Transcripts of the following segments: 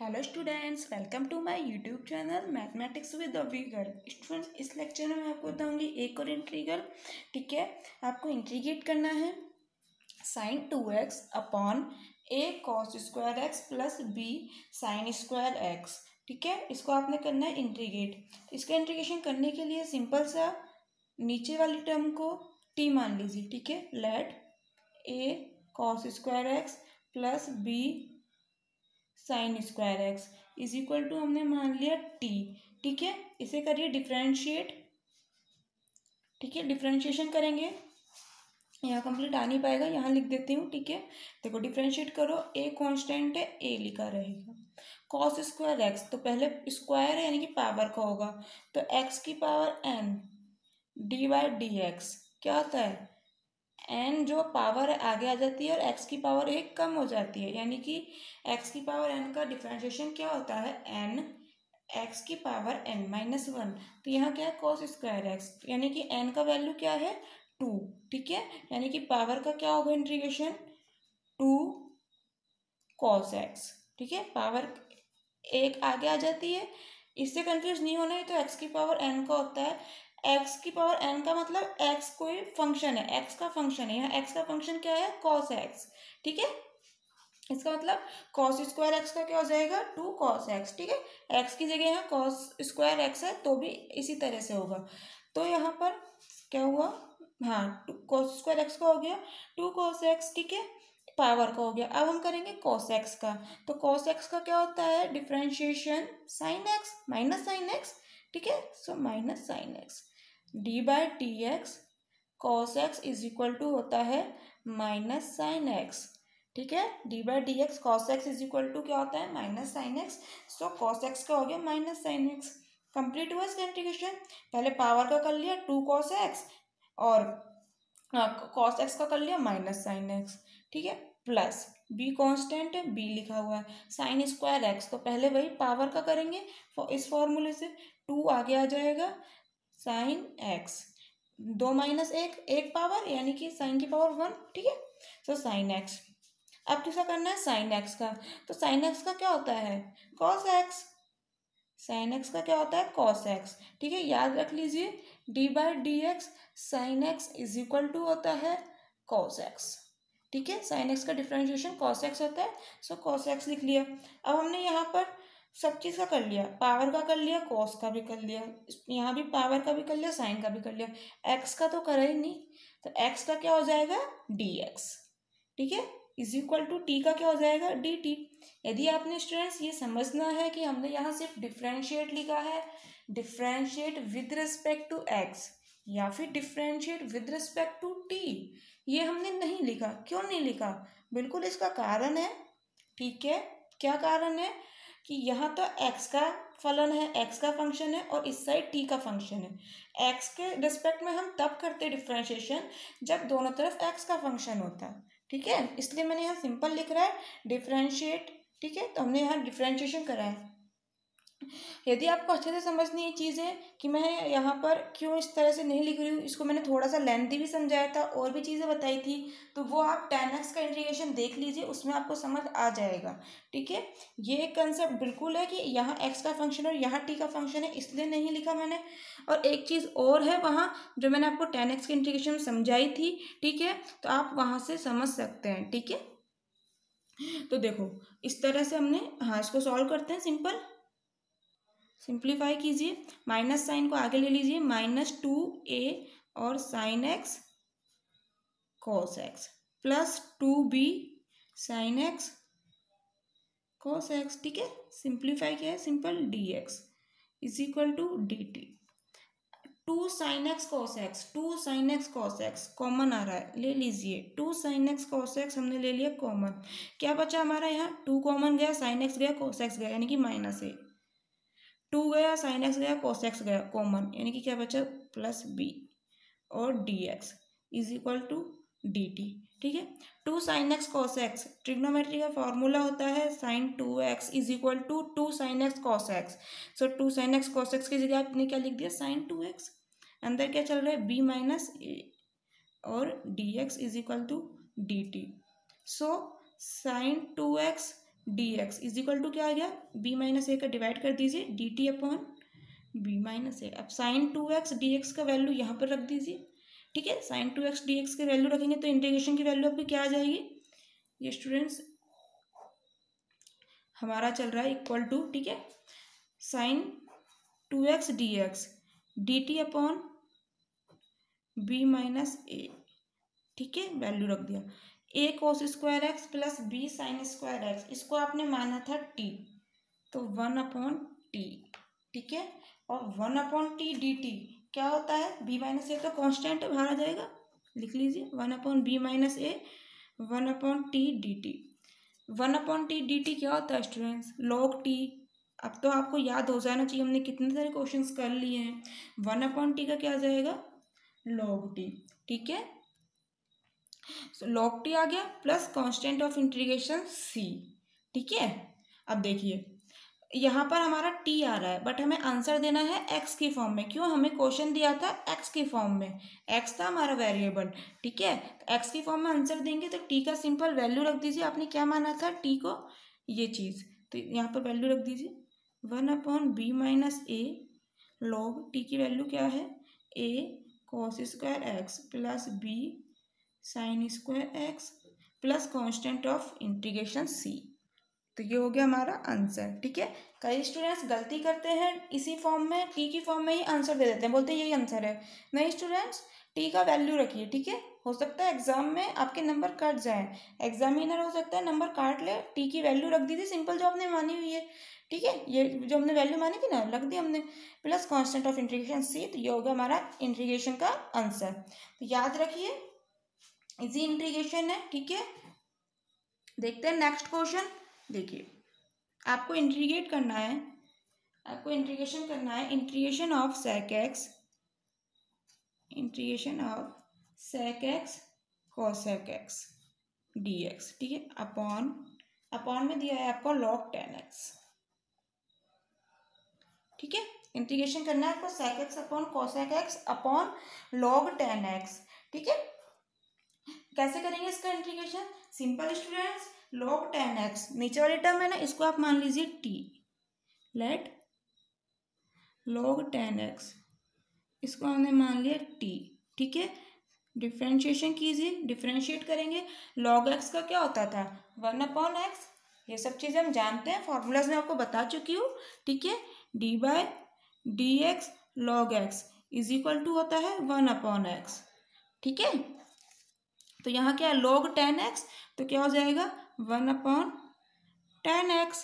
hello students welcome to my YouTube channel mathematics with अवीगल students इस lecture में मैं आपको बताऊंगी एक और इंट्रीगल ठीक है आपको इंट्रीगेट करना है sine two x upon a cos square x plus b sine square x ठीक है इसको आपने करना है इंट्रीगेट इसका इंट्रीगेशन करने के लिए सिंपल सा नीचे वाली टर्म को टी मान लीजिए ठीक है let a cos square x plus b sine square x is equal to हमने मान लिया टी ठीक है इसे करिए डिफ्रेंशिएट ठीक है डिफ्रेंशिएशन करेंगे यहाँ कंप्लीट आ नहीं पाएगा यहाँ लिख देती हूँ ठीक है देखो डिफ्रेंशिएट करो ए कांस्टेंट है ए लिखा रहेगा कॉस स्क्वायर एक्स तो पहले स्क्वायर है यानी कि पावर का होगा तो एक्स की power n d by d x क्या होता है एन जो पावर है आगे आ जाती है और एक्स की पावर एक कम हो जाती है यानी कि एक्स की पावर एन का डिफ्रेंशिएशन क्या होता है एन एक्स की पावर एन माइनस वन तो यहाँ क्या है कॉस स्क्वायर एक्स यानी कि एन का वैल्यू क्या है टू ठीक है यानी कि पावर का क्या होगा इंट्रीगेशन टू कॉस एक्स ठीक है पावर एक आगे आ जाती है इससे कंफ्यूज नहीं होना है तो एक्स की पावर एन का होता है एक्स की पावर एन का मतलब एक्स कोई फंक्शन है एक्स का फंक्शन है यहाँ एक्स का फंक्शन क्या है कॉस एक्स ठीक है इसका मतलब कॉस स्क्वायर एक्स का क्या हो जाएगा टू कॉस एक्स ठीक है एक्स की जगह यहाँ कॉस स्क्वायर एक्स है तो भी इसी तरह से होगा तो यहाँ पर क्या हुआ हाँ टू कॉस स्क्वायर एक्स का हो गया टू कॉस एक्स ठीक है पावर का हो गया अब हम करेंगे कॉस एक्स का तो कॉस एक्स का क्या होता है differentiation sine x minus sine x ठीक है so minus sine x d by t x cos x is equal to होता है माइनस साइन एक्स ठीक है d by d x cos x is equal to क्या होता है minus sine x so cos x का हो गया माइनस साइन एक्स कंप्लीट हुआ इसका इंटीग्रेशन पहले पावर का कर लिया टू कॉस एक्स और कॉस एक्स का कर लिया माइनस साइन एक्स ठीक है प्लस बी कॉन्स्टेंट है बी लिखा हुआ है साइन स्क्वायर एक्स तो पहले वही पावर का करेंगे इस फॉर्मूले से टू आगे आ जाएगा साइन एक्स दो माइनस एक एक पावर यानी कि साइन की पावर वन ठीक है सो तो साइन एक्स अब किसका करना है साइन एक्स का तो साइन एक्स का क्या होता है कॉस एक्स साइन एक्स का क्या होता है कॉस एक्स ठीक है याद रख लीजिए d by d x sine x is equal to होता है कॉस एक्स ठीक है साइन एक्स का डिफ्रेंशिएशन कॉस एक्स होता है सो कॉस एक्स लिख लिया अब हमने यहाँ पर सब चीज़ का कर लिया पावर का कर लिया कॉस का भी कर लिया यहाँ भी पावर का भी कर लिया साइन का भी कर लिया एक्स का तो करा ही नहीं तो एक्स का क्या हो जाएगा डी एक्स ठीक है इज इक्वल टू टी का क्या हो जाएगा डी टी यदि आपने स्टूडेंट्स ये समझना है कि हमने यहाँ सिर्फ डिफ्रेंशिएट लिखा है differentiate with respect to x या फिर differentiate with respect to t ये हमने नहीं लिखा क्यों नहीं लिखा बिल्कुल इसका कारण है ठीक है क्या कारण है कि यहाँ तो एक्स का फलन है एक्स का फंक्शन है और इस साइड टी का फंक्शन है एक्स के रिस्पेक्ट में हम तब करते डिफ्रेंशिएशन जब दोनों तरफ एक्स का फंक्शन होता है ठीक है इसलिए मैंने यहाँ सिंपल लिख रहा है डिफ्रेंशिएट ठीक है तो हमने यहाँ डिफ्रेंशिएशन करा है यदि आपको अच्छे से समझनी ये चीज़ें कि मैं यहाँ पर क्यों इस तरह से नहीं लिख रही हूँ इसको मैंने थोड़ा सा लेंथी भी समझाया था और भी चीज़ें बताई थी तो वो आप टेन एक्स का इंटीग्रेशन देख लीजिए उसमें आपको समझ आ जाएगा ठीक है ये एक कंसेप्ट बिल्कुल है कि यहाँ एक्स का फंक्शन और यहाँ टी का फंक्शन है इसलिए नहीं लिखा मैंने और एक चीज़ और है वहाँ जो मैंने आपको टेन एक्स के इंटीग्रेशन समझाई थी ठीक है तो आप वहाँ से समझ सकते हैं ठीक है तो देखो इस तरह से हमने हाँ इसको सॉल्व करते हैं सिंपल सिंप्लीफाई कीजिए माइनस साइन को आगे ले लीजिए माइनस टू ए और sine x cos x plus two b sine x cos x ठीक है सिंप्लीफाई किया है simple d x is equal to d t two sine x cos x two sine x cos x common आ रहा है ले लीजिए two sine x cos x हमने ले लिया कॉमन क्या बचा हमारा यहाँ टू कॉमन गया साइन एक्स गया कॉस एक्स गया यानी कि माइनस एट टू गया साइन एक्स गया कोस एक्स गया कॉमन यानी कि क्या बचा प्लस बी और d x is equal to d t ठीक है two sine x cos x trigonometry का फॉर्मूला होता है sine two x is equal to two sine x cos x so two sine x cos x की जगह आपने क्या लिख दिया साइन टू एक्स अंदर क्या चल रहा है बी माइनस ए और d x is equal to d t so sine two x d x is equal to क्या आ गया बी माइनस ए का डिवाइड कर दीजिए d t upon b minus a अब sine two x d x का value यहाँ पर रख दीजिए ठीक है sine two x d x की वैल्यू रखेंगे तो इंटीग्रेशन की वैल्यू आपकी क्या आ जाएगी ये स्टूडेंट्स हमारा चल रहा है इक्वल टू ठीक है sine two x d x d t upon b minus a ठीक है वैल्यू रख दिया a cos square x plus b sine square x इसको आपने माना था टी तो वन अपॉन टी ठीक है और one upon t d t क्या होता है बी माइनस ए तो कॉन्स्टेंट बाहर आ जाएगा लिख लीजिए one upon b minus a one upon t d t one upon t d t क्या होता है स्टूडेंट्स लॉग टी अब तो आपको याद हो जाना चाहिए हमने कितने सारे क्वेश्चंस कर लिए हैं वन अपॉन टी का क्या जाएगा लॉग टी ठीक है लॉग टी आ गया plus constant of integration c ठीक है अब देखिए यहाँ पर हमारा टी आ रहा है बट हमें आंसर देना है एक्स की फॉर्म में क्यों हमें क्वेश्चन दिया था एक्स की फॉर्म में एक्स था हमारा वेरिएबल ठीक है एक्स तो की फॉर्म में आंसर देंगे तो टी का सिंपल वैल्यू रख दीजिए आपने क्या माना था टी को ये चीज़ तो यहाँ पर वैल्यू रख दीजिए one upon b minus a log t की वैल्यू क्या है a cos square x plus b sine square x plus constant of integration c तो ये हो गया हमारा आंसर ठीक है कई स्टूडेंट्स गलती करते हैं इसी फॉर्म में टी की फॉर्म में ही आंसर दे देते हैं बोलते हैं यही आंसर है नहीं स्टूडेंट्स टी का वैल्यू रखिए ठीक है हो सकता है एग्जाम में आपके नंबर कट जाए एग्जामिनर हो सकता है नंबर काट ले टी की वैल्यू रख दी थी सिंपल जो आपने मानी हुई है ठीक है ये जो हमने वैल्यू मानी थी ना रख दी हमने plus constant of integration c तो ये हो गया हमारा इंट्रीगेशन का आंसर तो याद रखिए इजी इंटीग्रेशन है ठीक है देखते हैं नेक्स्ट क्वेश्चन देखिए आपको इंट्रीगेट करना है आपको इंट्रीगेशन करना है integration of x integration of sec x x d x ठीक है अपॉन अपॉन में दिया है आपको लॉग टेन एक्स ठीक है इंटीग्रेशन करना है आपको sec x upon cosec x upon log ten x ठीक है कैसे करेंगे इसका integration simple students log ten x नीचे वाली टर्म है ना इसको आप मान लीजिए t let log ten x इसको हमने मान लिया टी ठीक है डिफ्रेंशिएशन कीजिए डिफ्रेंशिएट करेंगे लॉग एक्स का क्या होता था वन अपॉन एक्स ये सब चीज़ें हम जानते हैं फॉर्मूलाज में आपको बता चुकी हूँ ठीक है d by d x log x is equal to होता है वन अपॉन एक्स ठीक है तो यहाँ क्या है लॉग टेन एक्स तो क्या हो जाएगा वन अपॉन टेन एक्स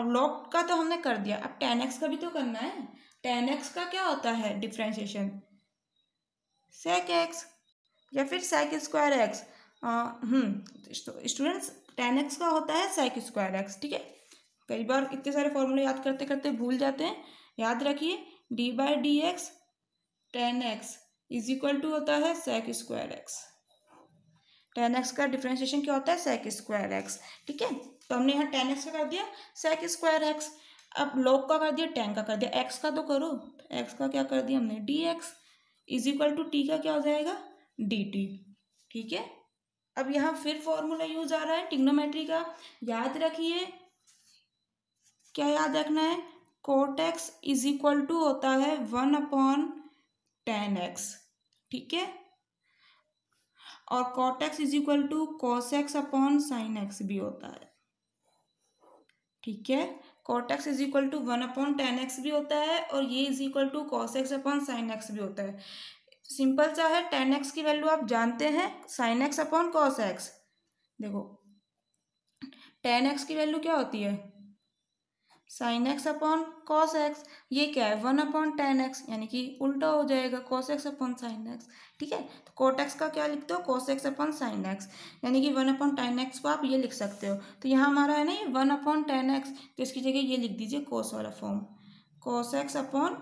अब लॉग का तो हमने कर दिया अब टेन एक्स का भी तो करना है टेन एक्स का क्या होता है डिफ्रेंशिएशन सेक एक्स या फिर sec square x students tan x का होता है सेक स्क्वायर एक्स ठीक है कई बार इतने सारे फॉर्मूले याद करते करते भूल जाते हैं याद रखिए d by d x tan x is equal to होता है sec square x tan x का डिफ्रेंशिएशन क्या होता है सेक स्क्वायर एक्स ठीक है तो हमने यहाँ टेन एक्स का कर दिया सेक स्क्वायर एक्स अब लॉग का कर दिया टेन का कर दिया एक्स का तो करो एक्स तो का क्या कर दिया हमने d x is equal to t का क्या हो जाएगा डी टी ठीक है अब यहाँ फिर फॉर्मूला यूज आ रहा है टिग्नोमेट्री का याद रखिए क्या याद रखना है कोटेक्स इज इक्वल टू होता है वन अपॉन टेन एक्स ठीक है और cot x is equal to cos x upon sine x भी होता है ठीक है cot x is equal to one upon tan x भी होता है और ये is equal to cos x upon sine x भी होता है सिंपल सा है टेन एक्स की वैल्यू आप जानते हैं sine x upon cos x देखो टेन एक्स की वैल्यू क्या होती है sine x upon cos x ये क्या है वन अपॉन टेन एक्स यानी कि उल्टा हो जाएगा cos x upon sine x ठीक है तो कोट एक्स का क्या लिखते हो cos x upon sine x यानी कि वन अपॉन टेन एक्स को आप ये लिख सकते हो तो यहाँ हमारा है ना ये वन अपॉन टेन एक्स तो इसकी जगह ये लिख दीजिए कॉस वाला form cos x upon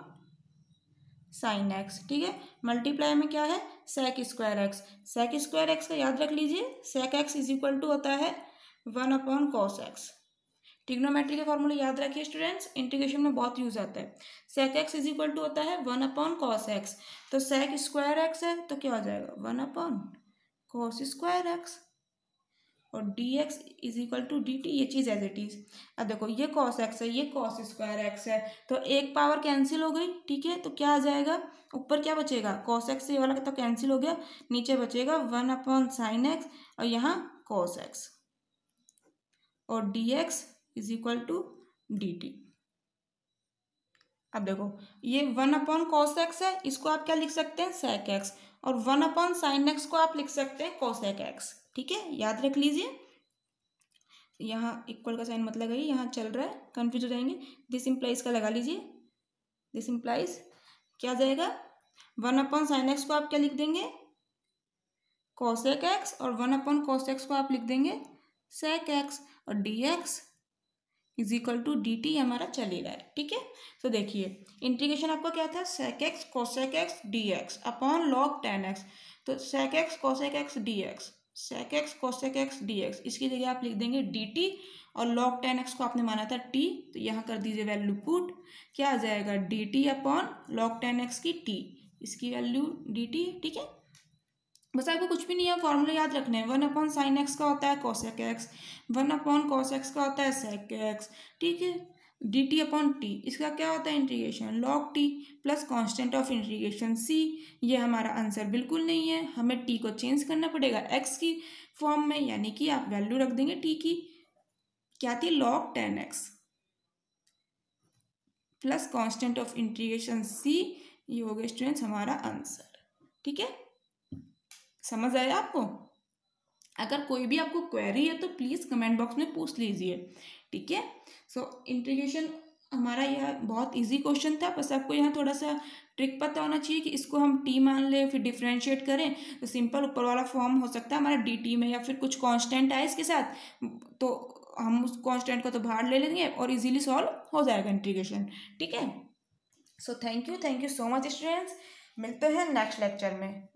sine x ठीक है मल्टीप्लाई में क्या है sec square x sec square x का याद रख लीजिए sec x is equal to होता है one upon cos x trigonometry के फॉर्मूले याद रखिए स्टूडेंट्स इंटीग्रेशन में बहुत यूज आता है sec x is equal to होता है वन अपॉन कॉस एक्स तो सेक स्क्वायर एक्स है तो क्या हो जाएगा one upon cos square x और d x is equal to d t ये चीज़ एज इट इज़ अब देखो ये कॉस एक्स है ये कॉस स्क्वायर एक्स है तो एक पावर कैंसिल हो गई ठीक है तो क्या आ जाएगा ऊपर क्या बचेगा कॉस एक्स ये वाला तो कैंसिल हो गया नीचे बचेगा वन अपॉन साइन एक्स और यहाँ कॉस एक्स और d x is equal to d t अब देखो ये वन अपॉन कॉस एक्स है इसको आप क्या लिख सकते हैं सेक एक्स और वन अपॉन साइन एक्स को आप लिख सकते हैं कॉसेक एक्स ठीक है याद रख लीजिए यहाँ इक्वल का साइन मतलब है यहाँ चल रहा है कंफ्यूज हो जाएंगे दिस इम्प्लाइज का लगा लीजिए दिस इम्प्लाइज क्या जाएगा वन अपॉन साइन एक्स को आप क्या लिख देंगे कॉसेक एक्स और वन अपॉन कॉसेक्स को आप लिख देंगे सेक एक्स और d x is equal to d t हमारा चल ही रहा है ठीक है तो देखिए इंटीग्रेशन आपका क्या था sec x cosec x d x upon log ten x तो sec x cosec x d x sec x cosec x d x इसकी जगह आप लिख देंगे डी टी और लॉग टेन एक्स को आपने माना था टी तो यहाँ कर दीजिए वैल्यू पुट क्या आ जाएगा d t upon log ten x की टी इसकी वैल्यू डी टी ठीक है बस आपको कुछ भी नहीं है फॉर्मूला याद रखना है वन अपॉन साइन एक्स का होता है cosec x one upon cos x का होता है सेक एक्स ठीक है डी टी अपॉन टी इसका क्या होता है integration log t plus constant of integration C ये हमारा आंसर बिल्कुल नहीं है हमें टी को चेंज करना पड़ेगा एक्स की फॉर्म में यानी कि आप वैल्यू रख देंगे टी की क्या थी log ten x plus constant of integration C ये हो गया स्टूडेंट्स हमारा आंसर ठीक है समझ आया आपको अगर कोई भी आपको क्वेरी है तो प्लीज़ कमेंट बॉक्स में पूछ लीजिए ठीक है सो इंटीग्रेशन हमारा यह बहुत इजी क्वेश्चन था बस आपको यहाँ थोड़ा सा ट्रिक पता होना चाहिए कि इसको हम टी मान लें फिर डिफ्रेंशिएट करें तो सिंपल ऊपर वाला फॉर्म हो सकता है हमारा डी टी में या फिर कुछ कांस्टेंट आए इसके साथ तो हम उस कांस्टेंट का तो भार ले लेंगे और इजीली सॉल्व हो जाएगा इंटीग्रेशन ठीक है so thank you thank you so much students मिलते हैं नेक्स्ट लेक्चर में